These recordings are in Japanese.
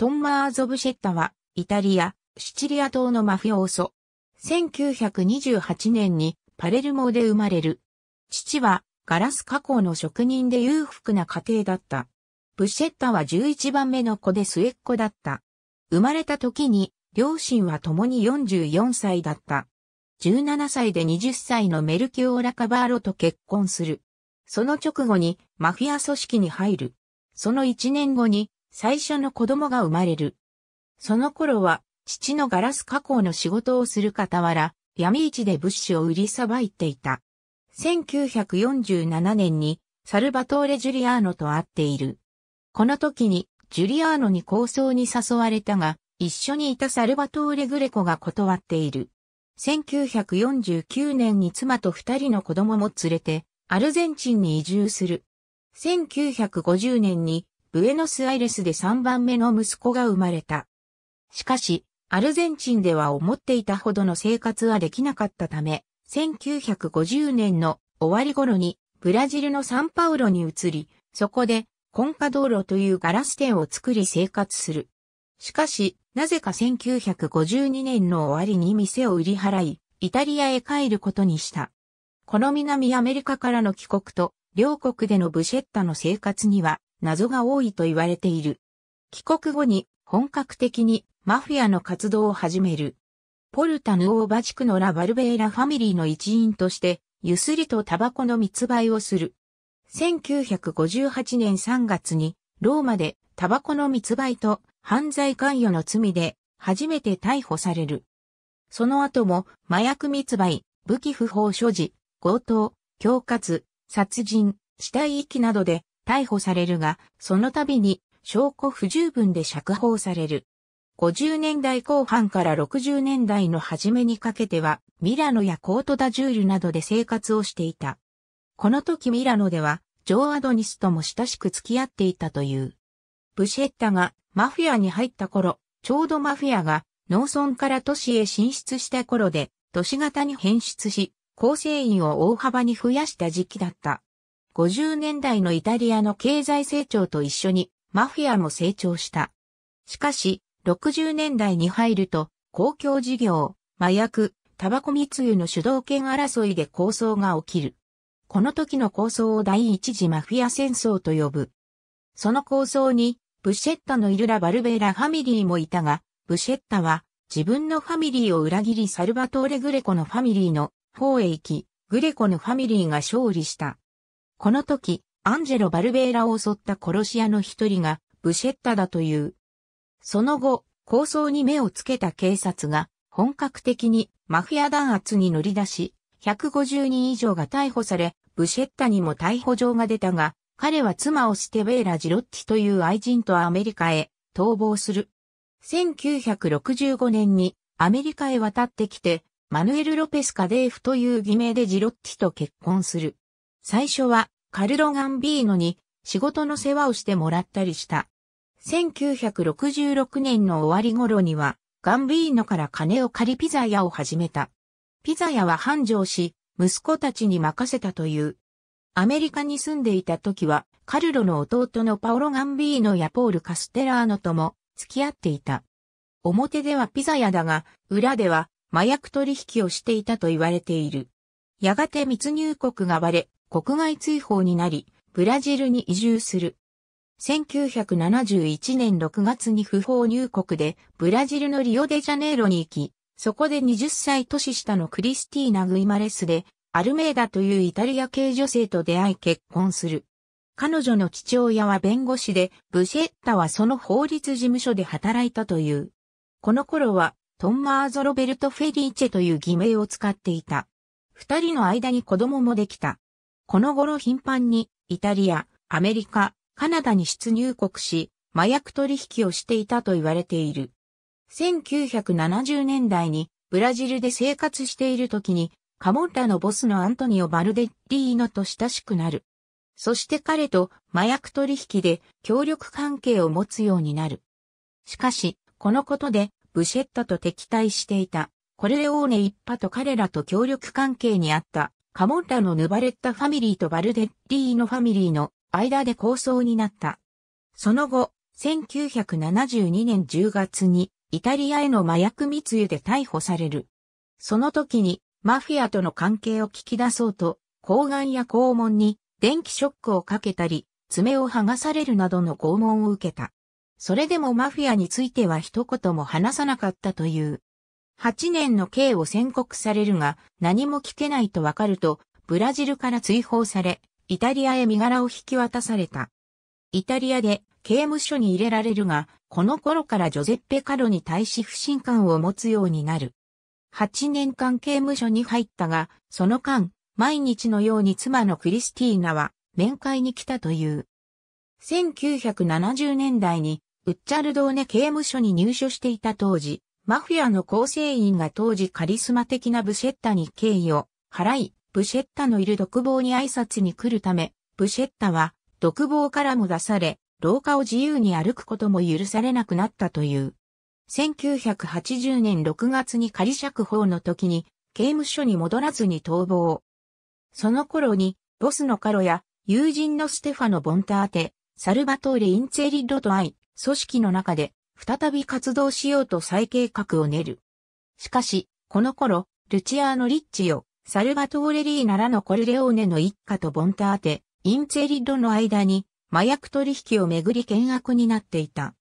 トンマー・ゾブシェッタは、イタリア、シチリア島のマフィオーソ。1928年にパレルモで生まれる。父はガラス加工の職人で裕福な家庭だった。ブシェッタは11番目の子で末っ子だった。生まれた時に両親は共に44歳だった。17歳で20歳のメルキオーラ・カバーロと結婚する。その直後にマフィア組織に入る。その1年後に最初の子供が生まれる。その頃は、父のガラス加工の仕事をする傍ら、闇市で物資を売りさばいていた。1947年に、サルバトーレ・ジュリアーノと会っている。この時に、ジュリアーノに構想に誘われたが、一緒にいたサルバトーレ・グレコが断っている。1949年に妻と二人の子供も連れて、アルゼンチンに移住する。1950年にブエノスアイレスで3番目の息子が生まれた。しかし、アルゼンチンでは思っていたほどの生活はできなかったため、1950年の終わり頃にブラジルのサンパウロに移り、そこでコンカ道路というガラス店を作り生活する。しかし、なぜか1952年の終わりに店を売り払い、イタリアへ帰ることにした。この南アメリカからの帰国と、両国でのブシェッタの生活には謎が多いと言われている。帰国後に本格的にマフィアの活動を始める。ポルタヌオーバ地区のラ・バルベーラファミリーの一員として、ゆすりとタバコの密売をする。1958年3月に、ローマでタバコの密売と犯罪関与の罪で初めて逮捕される。その後も麻薬密売、武器不法所持、強盗、恐喝、殺人、死体遺棄などで逮捕されるが、その度に証拠不十分で釈放される。50年代後半から60年代の初めにかけては、ミラノやコートダジュールなどで生活をしていた。この時ミラノでは、ジョー・アドニスとも親しく付き合っていたという。ブシェッタがマフィアに入った頃、ちょうどマフィアが農村から都市へ進出した頃で、都市型に変質し、構成員を大幅に増やした時期だった。50年代のイタリアの経済成長と一緒にマフィアも成長した。しかし、60年代に入ると、公共事業、麻薬、タバコ密輸の主導権争いで抗争が起きる。この時の抗争を第一次マフィア戦争と呼ぶ。その抗争に、ブシェッタのイルラ・バルベーラファミリーもいたが、ブシェッタは自分のファミリーを裏切りサルバトーレ・グレコのファミリーの方へ行き、グレコのファミリーが勝利した。この時、アンジェロ・バルベーラを襲った殺し屋の一人が、ブシェッタだという。その後、抗争に目をつけた警察が、本格的にマフィア弾圧に乗り出し、150人以上が逮捕され、ブシェッタにも逮捕状が出たが、彼は妻をステベーラ・ジロッティという愛人とアメリカへ逃亡する。1965年にアメリカへ渡ってきて、マヌエル・ロペス・カデーフという偽名でジロッティと結婚する。最初はカルロ・ガンビーノに仕事の世話をしてもらったりした。1966年の終わり頃には、ガンビーノから金を借りピザ屋を始めた。ピザ屋は繁盛し、息子たちに任せたという。アメリカに住んでいた時は、カルロの弟のパオロ・ガンビーノやポール・カステラーノとも付き合っていた。表ではピザ屋だが、裏では麻薬取引をしていたと言われている。やがて密入国がバレ、国外追放になり、ブラジルに移住する。1971年6月に不法入国で、ブラジルのリオデジャネイロに行き、そこで20歳年下のクリスティーナ・グイマレスで、アルメーダというイタリア系女性と出会い結婚する。彼女の父親は弁護士で、ブシェッタはその法律事務所で働いたという。この頃は、トンマーゾ・ロベルト・フェリーチェという偽名を使っていた。二人の間に子供もできた。この頃頻繁にイタリア、アメリカ、カナダに出入国し、麻薬取引をしていたと言われている。1970年代にブラジルで生活している時にカモンラのボスのアントニオ・バルデッリーノと親しくなる。そして彼と麻薬取引で協力関係を持つようになる。しかし、このことでブシェッタと敵対していたコルレオーネ一派と彼らと協力関係にあったカモンラのヌバレッタファミリーとバルデッリーノファミリーの間で構想になった。その後、1972年10月にイタリアへの麻薬密輸で逮捕される。その時にマフィアとの関係を聞き出そうと、がんや肛門に電気ショックをかけたり、爪を剥がされるなどの拷問を受けた。それでもマフィアについては一言も話さなかったという。8年の刑を宣告されるが、何も聞けないとわかると、ブラジルから追放され、イタリアへ身柄を引き渡された。イタリアで刑務所に入れられるが、この頃からジョゼッペ・カロに対し不信感を持つようになる。8年間刑務所に入ったが、その間、毎日のように妻のクリスティーナは面会に来たという。1970年代にウッチャルドーネ刑務所に入所していた当時、マフィアの構成員が当時カリスマ的なブシェッタに敬意を払い、ブシェッタのいる独房に挨拶に来るため、ブシェッタは独房からも出され、廊下を自由に歩くことも許されなくなったという。1980年6月に仮釈放の時に刑務所に戻らずに逃亡。その頃に、ボスのカロや友人のステファノ・ボンターテ、サルバトーレ・インツェリッドと会い、組織の中で再び活動しようと再計画を練る。しかし、この頃、ルチアーノ・リッチよ、サルバトーレリーナらのコルレオーネの一家とボンターテ、インツェリッドの間に、麻薬取引をめぐり険悪になっていた。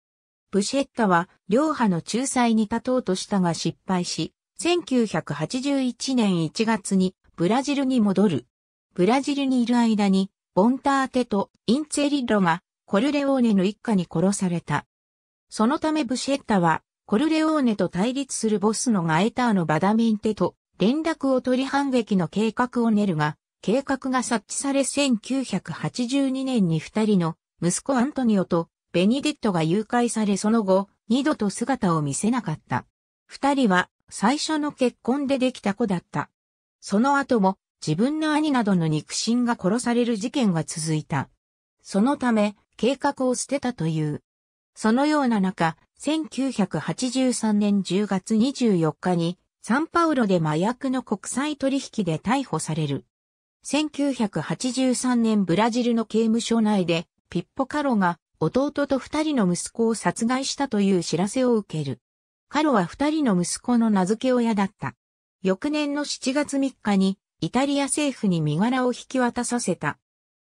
ブシェッタは、両派の仲裁に立とうとしたが失敗し、1981年1月に、ブラジルに戻る。ブラジルにいる間に、ボンターテとインツェリッドが、コルレオーネの一家に殺された。そのためブシェッタは、コルレオーネと対立するボスのガエターノ・バダミンテと連絡を取り反撃の計画を練るが、計画が察知され1982年に二人の息子アントニオとベニデットが誘拐されその後、二度と姿を見せなかった。二人は最初の結婚でできた子だった。その後も自分の兄などの肉親が殺される事件が続いた。そのため、計画を捨てたという。そのような中、1983年10月24日に、サンパウロで麻薬の国際取引で逮捕される。1983年ブラジルの刑務所内で、ピッポカロが弟と二人の息子を殺害したという知らせを受ける。カロは二人の息子の名付け親だった。翌年の7月3日にイタリア政府に身柄を引き渡させた。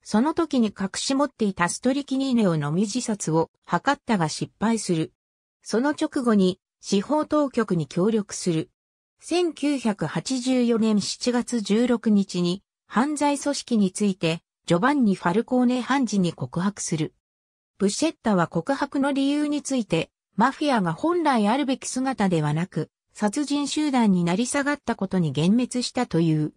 その時に隠し持っていたストリキニーネを飲み自殺を図ったが失敗する。その直後に司法当局に協力する。1984年7月16日に犯罪組織についてジョバンニ・ファルコーネ判事に告白する。ブシェッタは告白の理由について、マフィアが本来あるべき姿ではなく、殺人集団になり下がったことに幻滅したという。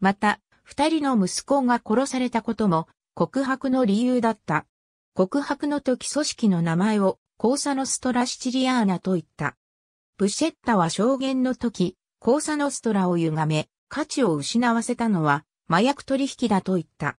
また、二人の息子が殺されたことも告白の理由だった。告白の時組織の名前をコーサノストラシチリアーナと言った。ブシェッタは証言の時、コーサノストラを歪め、価値を失わせたのは麻薬取引だと言った。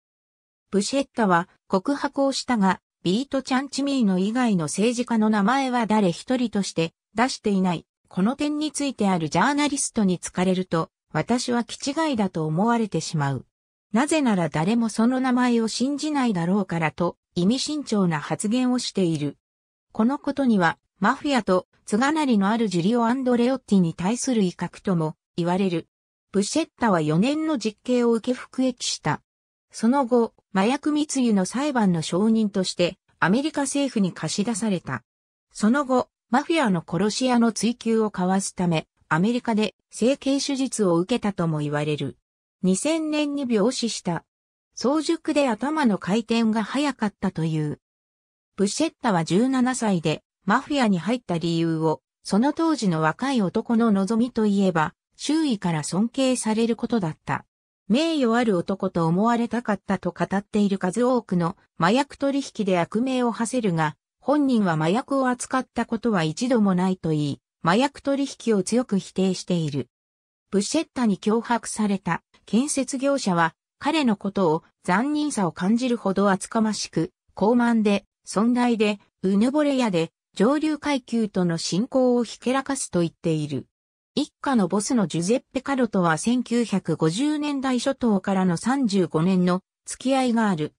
ブシェッタは告白をしたが、ビート・チャンチミーノ以外の政治家の名前は誰一人として出していない。この点についてあるジャーナリストに疲れると、私は気違いだと思われてしまう。なぜなら誰もその名前を信じないだろうからと意味深長な発言をしている。このことにはマフィアと津がなりのあるジュリオ・アンドレオッティに対する威嚇とも言われる。ブシェッタは4年の実刑を受け服役した。その後、麻薬密輸の裁判の証人としてアメリカ政府に貸し出された。その後、マフィアの殺し屋の追及を交わすため、アメリカで整形手術を受けたとも言われる。2000年に病死した。早熟で頭の回転が早かったという。ブシェッタは17歳でマフィアに入った理由を、その当時の若い男の望みといえば、周囲から尊敬されることだった。名誉ある男と思われたかったと語っている数多くの麻薬取引で悪名を馳せるが、本人は麻薬を扱ったことは一度もないといい、麻薬取引を強く否定している。ブシェッタに脅迫された建設業者は彼のことを残忍さを感じるほど厚かましく、高慢で、尊大で、うぬぼれ屋で、上流階級との信仰をひけらかすと言っている。一家のボスのジュゼッペ・カロとは1950年代初頭からの35年の付き合いがある。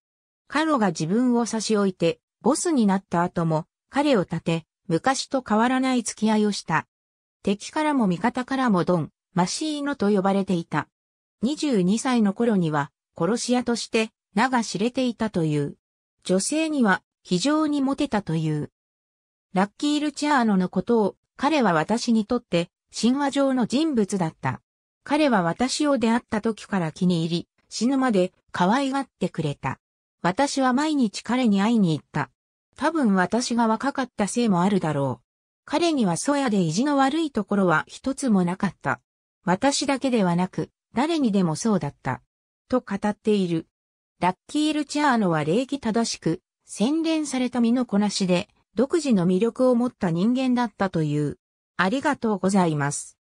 カロが自分を差し置いて、ボスになった後も、彼を立て、昔と変わらない付き合いをした。敵からも味方からもドン、マシーノと呼ばれていた。22歳の頃には、殺し屋として名が知れていたという。女性には非常にモテたという。ラッキー・ルチアーノのことを、彼は私にとって神話上の人物だった。彼は私を出会った時から気に入り、死ぬまで可愛がってくれた。私は毎日彼に会いに行った。多分私が若かったせいもあるだろう。彼にはそやで意地の悪いところは一つもなかった。私だけではなく、誰にでもそうだった。と語っている。ラッキー・ルチアーノは礼儀正しく、洗練された身のこなしで、独自の魅力を持った人間だったという。ありがとうございます。